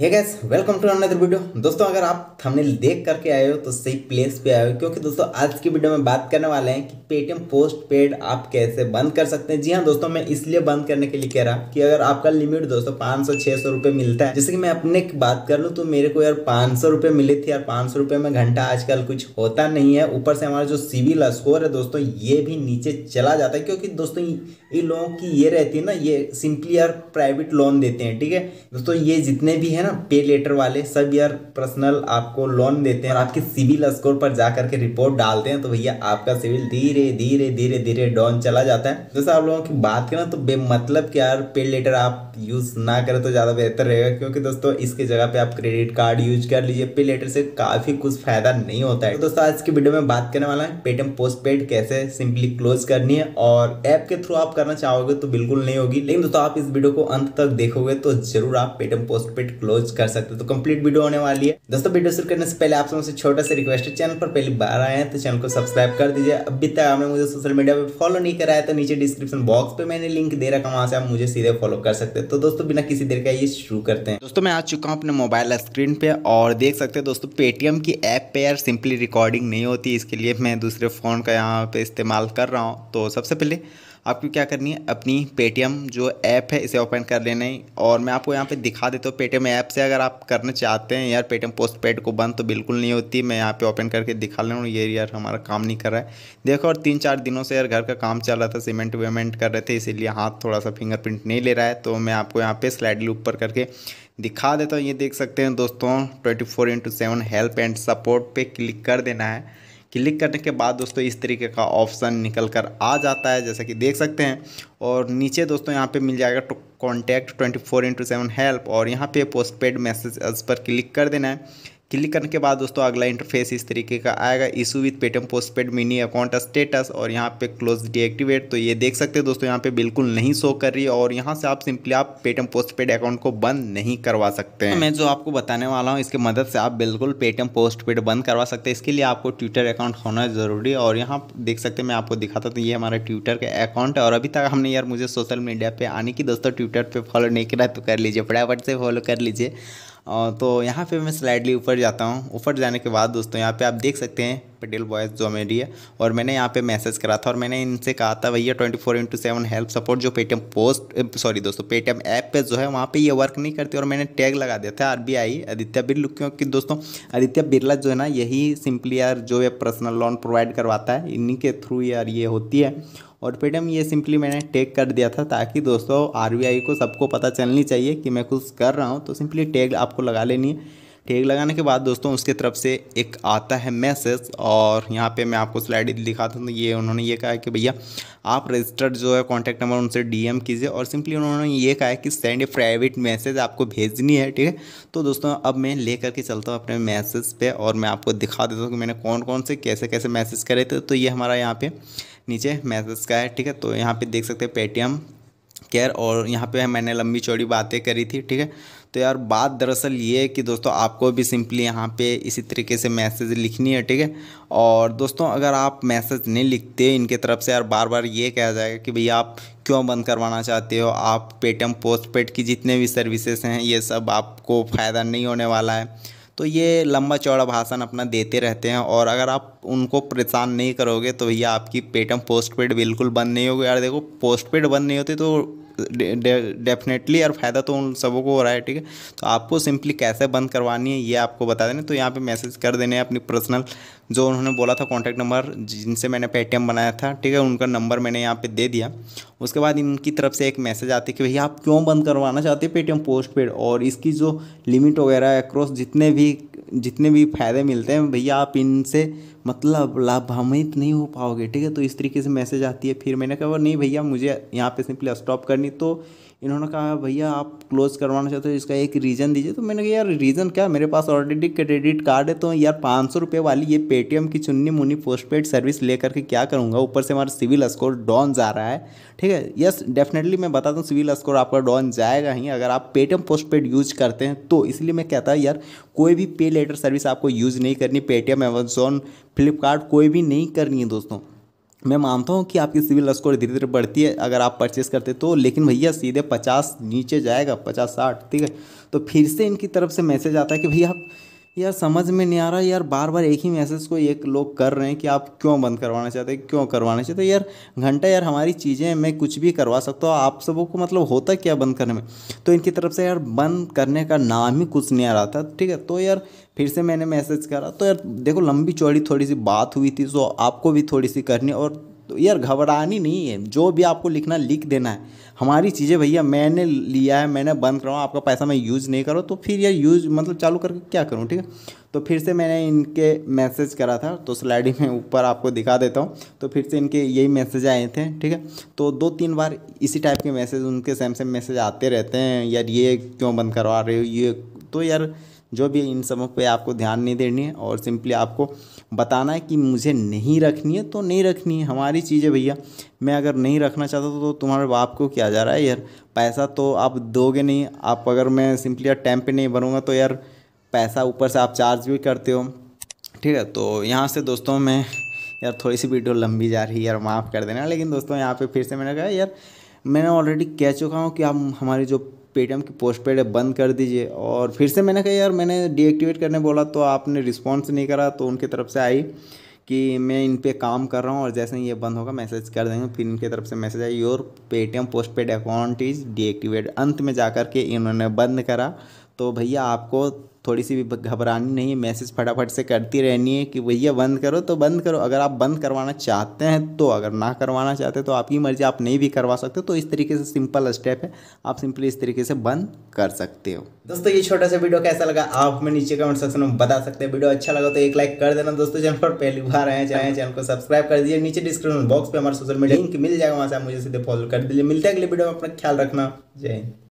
hey guys welcome to another video दोस्तों अगर आप थंबनेल देख करके आए हो तो सही प्लेस पे आए हो क्योंकि दोस्तों आज की वीडियो में बात करने वाले हैं कि पेटीएम पोस्ट पेड आप कैसे बंद कर सकते हैं जी हाँ दोस्तों मैं इसलिए बंद करने के लिए कह रहा हूँ कि अगर आपका लिमिट दोस्तों पाँच सौ छः सौ रुपये मिलता है जैसे कि मैं अपने की बात कर लूँ तो मेरे को यार पाँच सौ रुपये मिले थे यार पाँच सौ रुपये में घंटा आजकल कुछ होता नहीं है ऊपर से हमारा जो सिविल स्कोर है दोस्तों ये भी नीचे चला जाता है क्योंकि दोस्तों इन लोगों की ये रहती है ना ये सिंपली यार प्राइवेट लोन देते हैं ठीक है दोस्तों ये जितने भी है ना ना पे लेटर वाले सब यार पर्सनल आपको लोन देते हैं और आपके सिविल स्कोर पर जा करके रिपोर्ट डालते हैं तो भैया आपका सिविल धीरे धीरे धीरे धीरे डाउन चला जाता है जैसे आप लोगों की बात करें तो बेमतलब कि यार पे लेटर आप यूज़ ना करें तो ज़्यादा बेहतर रहेगा क्योंकि दोस्तों इसके जगह पे आप क्रेडिट कार्ड यूज कर लीजिए पे लेटर से काफ़ी कुछ फायदा नहीं होता है तो दोस्तों आज की वीडियो में बात करने वाला है पेटीएम पोस्ट पेड कैसे सिंपली क्लोज करनी है और ऐप के थ्रू आप करना चाहोगे तो बिल्कुल नहीं होगी लेकिन दोस्तों आप इस वीडियो को अंत तक देखोगे तो जरूर आप Paytm postpaid close approach कर सकते हो तो कंप्लीट वीडियो होने वाली है दोस्तों वीडियो शुरू करने से पहले आप सबसे छोटा सा रिक्वेस्ट है चैनल पर पहली बार आए हैं तो चैनल को सब्सक्राइब कर दीजिए अभी तक आपने मुझे सोशल मीडिया पर फॉलो नहीं कराया तो नीचे डिस्क्रिप्शन बॉक्स पे मैंने लिंक दे रखा वहां से आप मुझे सीधे फॉलो कर सकते हैं तो दोस्तों बिना किसी देर का ये शुरू करते हैं दोस्तों मैं आ चुका हूँ अपने मोबाइल स्क्रीन पे और देख सकते हैं दोस्तों पेटीएम की ऐप पे यार सिंपली रिकॉर्डिंग नहीं होती इसके लिए मैं दूसरे फ़ोन का यहाँ पे इस्तेमाल कर रहा हूँ तो सबसे पहले आपको क्या करनी है अपनी पेटीएम जो ऐप है इसे ओपन कर लेना है और मैं आपको यहाँ पे दिखा देता हूँ पेटीएम ऐप से अगर आप करना चाहते हैं यार पेटीएम पोस्ट पेड को बंद तो बिल्कुल नहीं होती मैं यहाँ पे ओपन करके दिखा ले ये यार हमारा काम नहीं कर रहा है देखो और तीन चार दिनों से यार घर का काम चल रहा था सीमेंट वेमेंट कर रहे थे इसीलिए हाथ थोड़ा सा फिंगरप्रिंट नहीं ले रहा है तो मैं आपको यहाँ पे स्लाइडली ऊपर करके दिखा देता हूँ ये देख सकते हैं दोस्तों twenty four into seven help and support पे क्लिक कर देना है क्लिक करने के बाद दोस्तों इस तरीके का ऑप्शन निकल कर आ जाता है जैसा कि देख सकते हैं और नीचे दोस्तों यहाँ पे मिल जाएगा contact twenty four into seven help और यहाँ पे पोस्ट पेड मैसेज पर क्लिक कर देना है क्लिक करने के बाद दोस्तों अगला इंटरफेस इस तरीके का आएगा issue with Paytm postpaid mini account status और यहाँ पे क्लोज डीएक्टिवेट तो ये देख सकते हैं दोस्तों यहाँ पे बिल्कुल नहीं शो कर रही और यहाँ से आप सिंपली आप पेटीएम पोस्टपेड अकाउंट को बंद नहीं करवा सकते हैं मैं जो आपको बताने वाला हूँ इसकी मदद से आप बिल्कुल पेटीएम पोस्टपेड बंद करवा सकते हैं इसके लिए आपको ट्विटर अकाउंट होना जरूरी है और यहाँ देख सकते हैं मैं आपको दिखाता था तो ये हमारा ट्विटर का अकाउंट है और अभी तक हमने यार मुझे सोशल मीडिया पर आने की दोस्तों ट्विटर पर फॉलो नहीं करा तो कर लीजिए फटाफट से फॉलो कर लीजिए तो यहाँ पे मैं स्लाइडली ऊपर जाता हूँ ऊपर जाने के बाद दोस्तों यहाँ पे आप देख सकते हैं पटेल बॉयज़ जो मेरी है और मैंने यहाँ पे मैसेज करा था और मैंने इनसे कहा था भैया twenty four into seven help support जो पेटीएम पोस्ट सॉरी दोस्तों पेटीएम ऐप पे जो है वहाँ पे ये वर्क नहीं करती और मैंने टैग लगा दिया था आरबीआई आदित्य बिरला क्योंकि दोस्तों आदित्य बिरला जो है ना यही सिंपली यार जो है पर्सनल लोन प्रोवाइड करवाता है इन्हीं के थ्रू यार ये होती है और पेटीएम ये सिंपली मैंने टैग कर दिया था ताकि दोस्तों आरबीआई को सबको पता चलनी चाहिए कि मैं कुछ कर रहा हूँ तो सिंपली टैग आपको लगा लेनी है टैग लगाने के बाद दोस्तों उसके तरफ से एक आता है मैसेज और यहाँ पे मैं आपको स्लाइड दिखाता हूँ तो ये उन्होंने ये कहा है कि भैया आप रजिस्टर्ड जो है कॉन्टैक्ट नंबर उनसे डीएम कीजिए और सिंपली उन्होंने ये कहा है कि सेंड ए प्राइवेट मैसेज आपको भेजनी है ठीक है तो दोस्तों अब मैं ले करके चलता हूँ अपने मैसेज पर और मैं आपको दिखा देता हूँ कि मैंने कौन कौन से कैसे कैसे मैसेज करे थे तो ये हमारा यहाँ पर नीचे मैसेज तो का है ठीक है तो यहाँ पे देख सकते हैं पेटीएम केयर और यहाँ पे मैंने लंबी चौड़ी बातें करी थी ठीक है तो यार बात दरअसल ये है कि दोस्तों आपको भी सिंपली यहाँ पे इसी तरीके से मैसेज लिखनी है ठीक है और दोस्तों अगर आप मैसेज नहीं लिखते इनके तरफ से यार बार बार ये कहा जाएगा कि भैया आप क्यों बंद करवाना चाहते हो आप पेटीएम पोस्ट पेड की जितने भी सर्विसेज हैं ये सब आपको फ़ायदा नहीं होने वाला है तो ये लंबा चौड़ा भाषण अपना देते रहते हैं और अगर आप उनको परेशान नहीं करोगे तो भैया आपकी पेटम पोस्ट पेड बिल्कुल बंद नहीं होगी यार देखो पोस्ट पेड बंद नहीं होती तो डेफिनेटली यार फ़ायदा तो उन सबों को हो रहा है ठीक है तो आपको सिंपली कैसे बंद करवानी है ये आपको बता देना तो यहाँ पे मैसेज कर देने अपनी पर्सनल जो उन्होंने बोला था कॉन्टैक्ट नंबर जिनसे मैंने पेटीएम बनाया था ठीक है उनका नंबर मैंने यहाँ पे दे दिया उसके बाद इनकी तरफ से एक मैसेज आती है कि भैया आप क्यों बंद करवाना चाहते हैं पेटीएम पोस्ट पेड और इसकी जो लिमिट वगैरह अक्रॉस जितने भी जितने भी फ़ायदे मिलते हैं भैया आप इनसे मतलब लाभान्वित नहीं हो पाओगे ठीक है तो इस तरीके से मैसेज आती है फिर मैंने कहा नहीं भैया मुझे यहाँ पे सिंपली स्टॉप करनी तो इन्होंने कहा भैया आप क्लोज करवाना चाहते हो इसका एक रीज़न दीजिए तो मैंने कहा यार रीज़न क्या मेरे पास ऑलरेडी क्रेडिट कार्ड है तो यार पाँच सौ रुपये वाली ये पेटीएम की चुन्नी मुन्नी पोस्टपेड सर्विस ले करके क्या करूँगा ऊपर से हमारा सिविल स्कोर डाउन जा रहा है ठीक है यस डेफिनेटली मैं बताता हूँ सिविल स्कोर आपका डाउन जाएगा ही अगर आप पेटीएम पोस्टपेड यूज करते हैं तो इसलिए मैं कहता हूँ यार कोई भी पे लेटर सर्विस आपको यूज़ नहीं करनी पेटीएम अमेजोन फ्लिपकार्ट कोई भी नहीं करनी है दोस्तों मैं मानता हूँ कि आपकी सिविल स्कोर धीरे धीरे बढ़ती है अगर आप परचेस करते तो लेकिन भैया सीधे पचास नीचे जाएगा पचास साठ ठीक है तो फिर से इनकी तरफ से मैसेज आता है कि भैया आप यार समझ में नहीं आ रहा यार बार बार एक ही मैसेज को एक लोग कर रहे हैं कि आप क्यों बंद करवाना चाहते हैं क्यों करवाना चाहते हैं यार घंटा यार हमारी चीज़ें मैं कुछ भी करवा सकता हूँ आप सबों को मतलब होता क्या बंद करने में तो इनकी तरफ से यार बंद करने का नाम ही कुछ नहीं आ रहा था ठीक है तो यार फिर से मैंने मैसेज करा तो यार देखो लंबी चौड़ी थोड़ी सी बात हुई थी सो तो आपको भी थोड़ी सी करनी और तो यार घबरानी नहीं है जो भी आपको लिखना लिख देना है हमारी चीज़ें भैया मैंने लिया है मैंने बंद कराऊँ आपका पैसा मैं यूज़ नहीं करूँ तो फिर यार यूज़ मतलब चालू करके क्या करूँ ठीक है तो फिर से मैंने इनके मैसेज करा था तो स्लाइडिंग में ऊपर आपको दिखा देता हूँ तो फिर से इनके यही मैसेज आए थे ठीक है तो दो तीन बार इसी टाइप के मैसेज उनके सेम सेम मैसेज आते रहते हैं यार ये क्यों बंद करवा रहे हो ये तो यार जो भी इन सबों पे आपको ध्यान नहीं देनी है और सिंपली आपको बताना है कि मुझे नहीं रखनी है तो नहीं रखनी है हमारी चीज़ें भैया मैं अगर नहीं रखना चाहता तो तुम्हारे बाप को क्या जा रहा है यार पैसा तो आप दोगे नहीं आप अगर मैं सिंपली यार टाइम पर नहीं भरूँगा तो यार पैसा ऊपर से आप चार्ज भी करते हो ठीक है तो यहाँ से दोस्तों मैं यार थोड़ी सी वीडियो लंबी जा रही है यार माफ़ कर देना लेकिन दोस्तों यहाँ पे फिर से मैंने कहा यार मैंने ऑलरेडी कह चुका हूँ कि आप हमारी जो पेटीएम की पोस्ट पेड बंद कर दीजिए और फिर से मैंने कहा यार मैंने डीएक्टिवेट करने बोला तो आपने रिस्पॉन्स नहीं करा तो उनकी तरफ से आई कि मैं इन पर काम कर रहा हूँ और जैसे ही ये बंद होगा मैसेज कर देंगे फिर इनकी तरफ से मैसेज आई your Paytm postpaid account is deactivate अंत में जा कर के इन्होंने बंद करा तो भैया आपको थोड़ी सी भी घबरानी नहीं है मैसेज फटाफट से करती रहनी है कि भैया बंद करो तो बंद करो अगर आप बंद करवाना चाहते हैं तो अगर ना करवाना चाहते तो आपकी मर्ज़ी आप नहीं भी करवा सकते तो इस तरीके से सिंपल स्टेप है आप सिंपली इस तरीके से बंद कर सकते हो दोस्तों ये छोटा सा वीडियो कैसा लगा आप हमें नीचे कमेंट सेक्शन में बता सकते हैं वीडियो अच्छा लगा तो एक लाइक कर देना दोस्तों चैनल पर पहली बार आए चाहे तो चैनल को सब्सक्राइब कर दीजिए नीचे डिस्क्रिप्शन बॉक्स पर हमारे सोशल मीडिया लिंक मिल जाएगा वहाँ से आप मुझे सीधे फॉलो कर दीजिए मिलते हैं अगले वीडियो में अपना ख्याल रखना जय हिंद